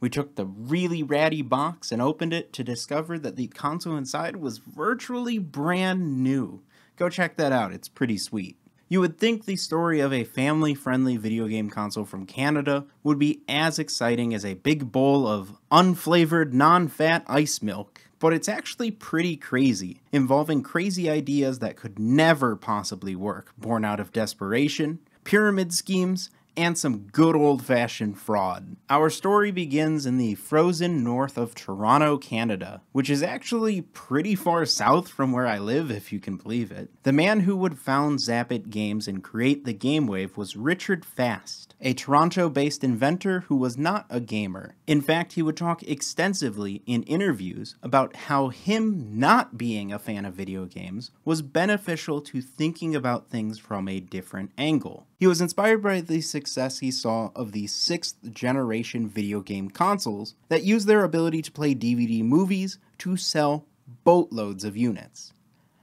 We took the really ratty box and opened it to discover that the console inside was virtually brand new. Go check that out, it's pretty sweet. You would think the story of a family friendly video game console from Canada would be as exciting as a big bowl of unflavored, non fat ice milk, but it's actually pretty crazy, involving crazy ideas that could never possibly work, born out of desperation, pyramid schemes, and some good old-fashioned fraud. Our story begins in the frozen north of Toronto, Canada, which is actually pretty far south from where I live, if you can believe it. The man who would found Zappit Games and create the GameWave was Richard Fast, a Toronto based inventor who was not a gamer. In fact, he would talk extensively in interviews about how him not being a fan of video games was beneficial to thinking about things from a different angle. He was inspired by the success he saw of the sixth generation video game consoles that used their ability to play DVD movies to sell boatloads of units.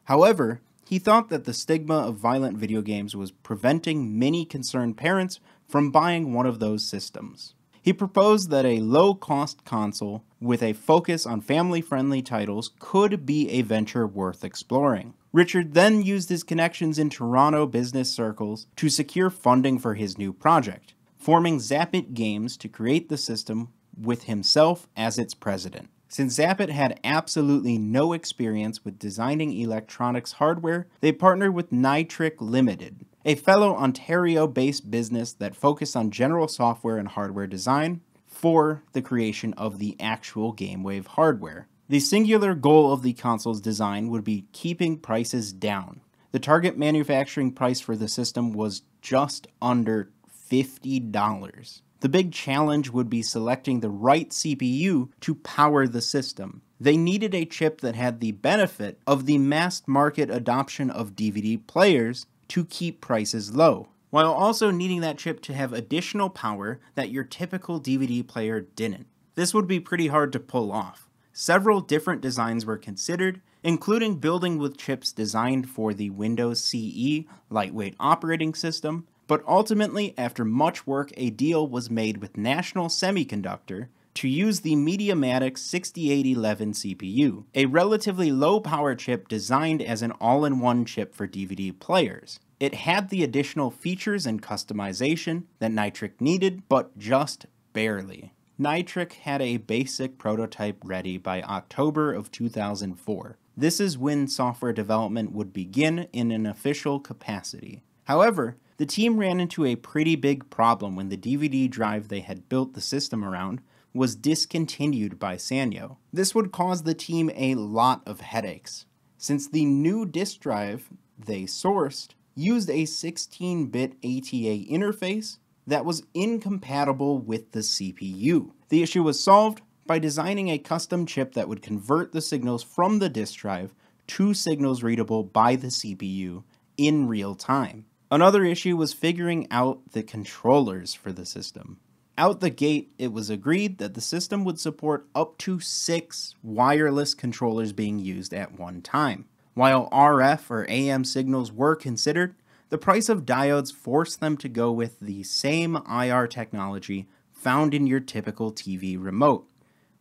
However, he thought that the stigma of violent video games was preventing many concerned parents from buying one of those systems. He proposed that a low cost console with a focus on family friendly titles could be a venture worth exploring. Richard then used his connections in Toronto business circles to secure funding for his new project, forming Zappit Games to create the system with himself as its president. Since Zappit had absolutely no experience with designing electronics hardware, they partnered with Nitric Limited, a fellow Ontario-based business that focused on general software and hardware design for the creation of the actual GameWave hardware. The singular goal of the console's design would be keeping prices down. The target manufacturing price for the system was just under $50. The big challenge would be selecting the right CPU to power the system. They needed a chip that had the benefit of the mass market adoption of DVD players to keep prices low, while also needing that chip to have additional power that your typical DVD player didn't. This would be pretty hard to pull off. Several different designs were considered, including building with chips designed for the Windows CE lightweight operating system, but ultimately, after much work, a deal was made with National Semiconductor to use the MediaMatic 6811 CPU, a relatively low power chip designed as an all-in-one chip for DVD players. It had the additional features and customization that Nitric needed, but just barely. Nitric had a basic prototype ready by October of 2004. This is when software development would begin in an official capacity. However, the team ran into a pretty big problem when the DVD drive they had built the system around was discontinued by Sanyo. This would cause the team a lot of headaches, since the new disk drive they sourced used a 16-bit ATA interface that was incompatible with the CPU. The issue was solved by designing a custom chip that would convert the signals from the disk drive to signals readable by the CPU in real time. Another issue was figuring out the controllers for the system. Out the gate, it was agreed that the system would support up to six wireless controllers being used at one time. While RF or AM signals were considered, the price of diodes forced them to go with the same IR technology found in your typical TV remote,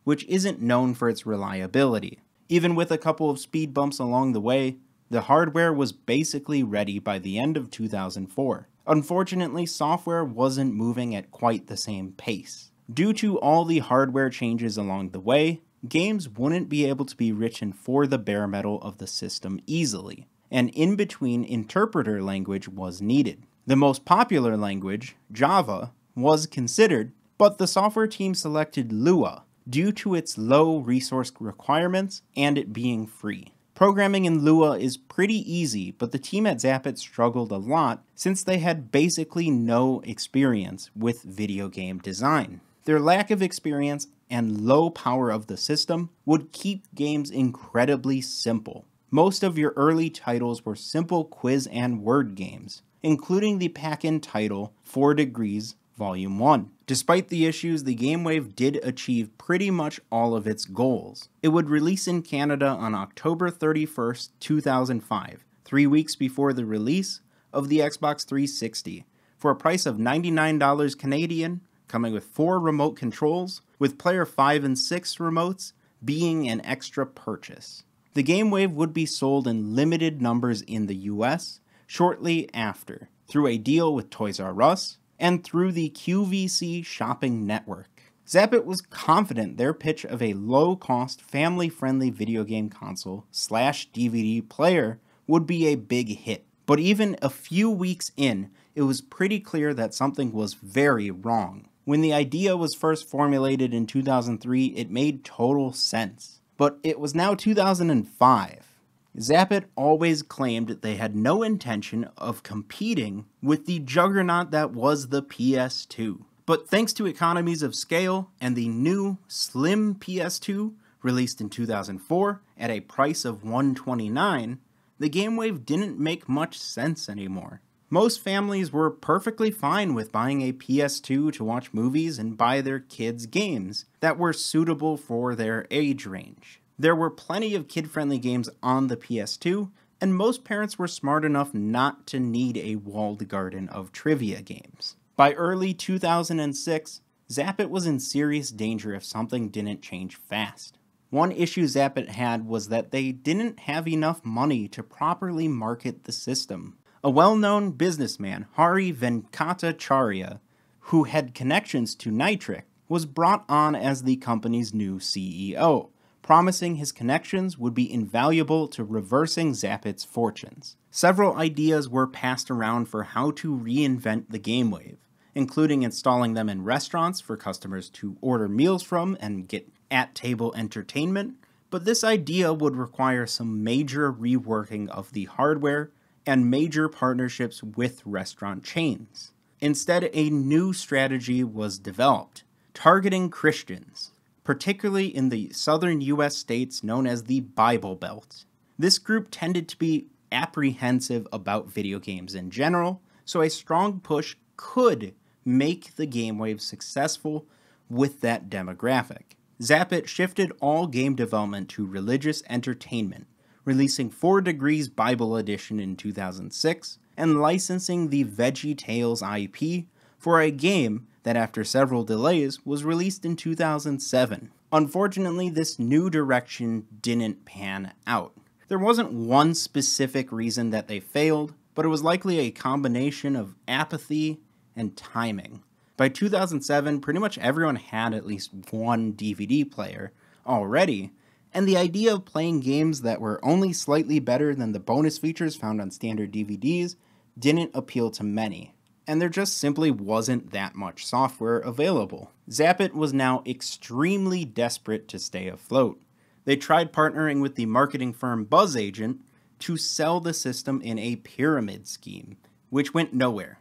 which isn't known for its reliability. Even with a couple of speed bumps along the way, the hardware was basically ready by the end of 2004. Unfortunately, software wasn't moving at quite the same pace. Due to all the hardware changes along the way, games wouldn't be able to be written for the bare metal of the system easily, and in-between interpreter language was needed. The most popular language, Java, was considered, but the software team selected Lua due to its low resource requirements and it being free. Programming in Lua is pretty easy, but the team at Zappit struggled a lot since they had basically no experience with video game design. Their lack of experience and low power of the system would keep games incredibly simple. Most of your early titles were simple quiz and word games, including the pack-in title 4 Degrees Volume 1. Despite the issues, the GameWave did achieve pretty much all of its goals. It would release in Canada on October 31st, 2005, three weeks before the release of the Xbox 360, for a price of $99 Canadian, coming with four remote controls, with player 5 and 6 remotes being an extra purchase. The GameWave would be sold in limited numbers in the US shortly after, through a deal with Toys R Us, and through the QVC shopping network. Zappit was confident their pitch of a low-cost, family-friendly video game console slash DVD player would be a big hit. But even a few weeks in, it was pretty clear that something was very wrong. When the idea was first formulated in 2003, it made total sense. But it was now 2005, Zappit always claimed they had no intention of competing with the juggernaut that was the PS2. But thanks to economies of scale and the new slim PS2 released in 2004 at a price of 129, the GameWave didn't make much sense anymore. Most families were perfectly fine with buying a PS2 to watch movies and buy their kids games that were suitable for their age range. There were plenty of kid friendly games on the PS2, and most parents were smart enough not to need a walled garden of trivia games. By early 2006, Zappit was in serious danger if something didn't change fast. One issue Zappit had was that they didn't have enough money to properly market the system. A well-known businessman, Hari Venkatacharya, who had connections to Nitric, was brought on as the company's new CEO promising his connections would be invaluable to reversing Zappit's fortunes. Several ideas were passed around for how to reinvent the game wave, including installing them in restaurants for customers to order meals from and get at table entertainment, but this idea would require some major reworking of the hardware and major partnerships with restaurant chains. Instead, a new strategy was developed, targeting Christians particularly in the southern US states known as the Bible Belt. This group tended to be apprehensive about video games in general, so a strong push could make the game wave successful with that demographic. Zappit shifted all game development to religious entertainment, releasing 4 Degrees Bible Edition in 2006 and licensing the Veggie Tales IP for a game that after several delays was released in 2007. Unfortunately, this new direction didn't pan out. There wasn't one specific reason that they failed, but it was likely a combination of apathy and timing. By 2007, pretty much everyone had at least one DVD player already, and the idea of playing games that were only slightly better than the bonus features found on standard DVDs didn't appeal to many and there just simply wasn't that much software available. Zappit was now extremely desperate to stay afloat. They tried partnering with the marketing firm BuzzAgent to sell the system in a pyramid scheme, which went nowhere.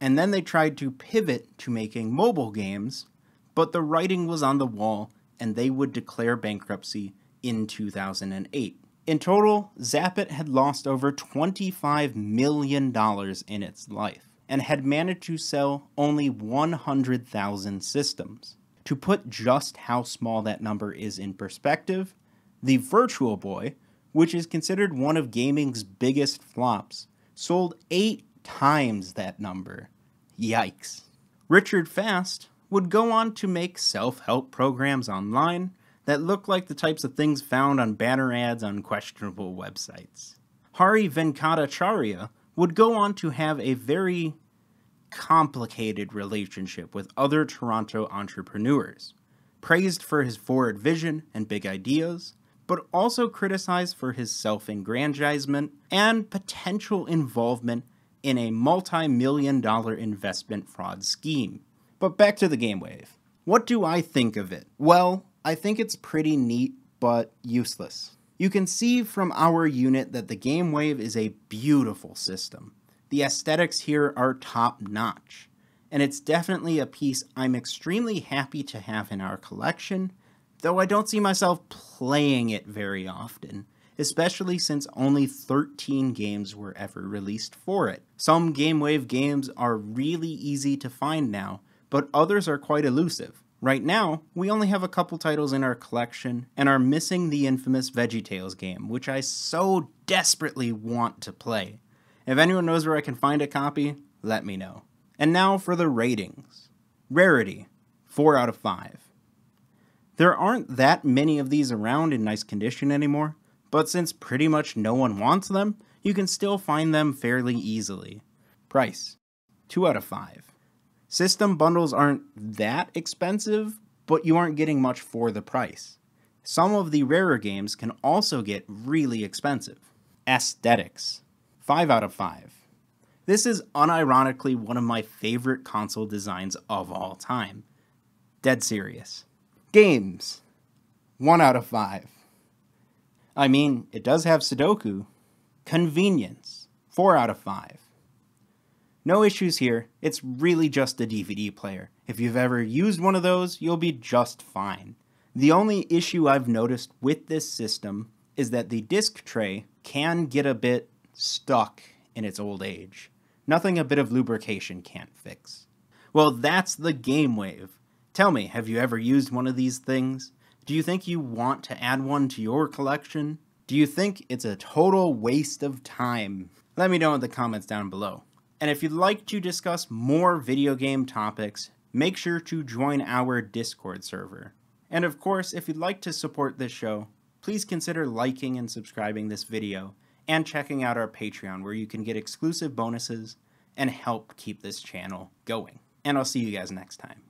And then they tried to pivot to making mobile games, but the writing was on the wall and they would declare bankruptcy in 2008. In total, Zappit had lost over $25 million in its life and had managed to sell only 100,000 systems. To put just how small that number is in perspective, the Virtual Boy, which is considered one of gaming's biggest flops, sold eight times that number. Yikes. Richard Fast would go on to make self help programs online that look like the types of things found on banner ads on questionable websites. Hari Venkatacharya would go on to have a very complicated relationship with other Toronto entrepreneurs, praised for his forward vision and big ideas, but also criticized for his self aggrandizement and potential involvement in a multi million dollar investment fraud scheme. But back to the game wave. What do I think of it? Well, I think it's pretty neat, but useless. You can see from our unit that the Game Wave is a beautiful system. The aesthetics here are top notch, and it's definitely a piece I'm extremely happy to have in our collection, though I don't see myself playing it very often especially since only 13 games were ever released for it. Some GameWave games are really easy to find now, but others are quite elusive. Right now, we only have a couple titles in our collection and are missing the infamous VeggieTales game, which I so desperately want to play. If anyone knows where I can find a copy, let me know. And now for the ratings. Rarity, 4 out of 5. There aren't that many of these around in nice condition anymore, but since pretty much no one wants them, you can still find them fairly easily. Price, 2 out of 5. System bundles aren't that expensive, but you aren't getting much for the price. Some of the rarer games can also get really expensive. Aesthetics 5 out of 5. This is unironically one of my favorite console designs of all time. Dead serious. Games 1 out of 5. I mean, it does have Sudoku. Convenience 4 out of 5. No issues here, it's really just a DVD player. If you've ever used one of those, you'll be just fine. The only issue I've noticed with this system is that the disc tray can get a bit stuck in its old age. Nothing a bit of lubrication can't fix. Well, that's the Game Wave. Tell me, have you ever used one of these things? Do you think you want to add one to your collection? Do you think it's a total waste of time? Let me know in the comments down below. And if you'd like to discuss more video game topics, make sure to join our Discord server. And of course, if you'd like to support this show, please consider liking and subscribing this video and checking out our Patreon where you can get exclusive bonuses and help keep this channel going. And I'll see you guys next time.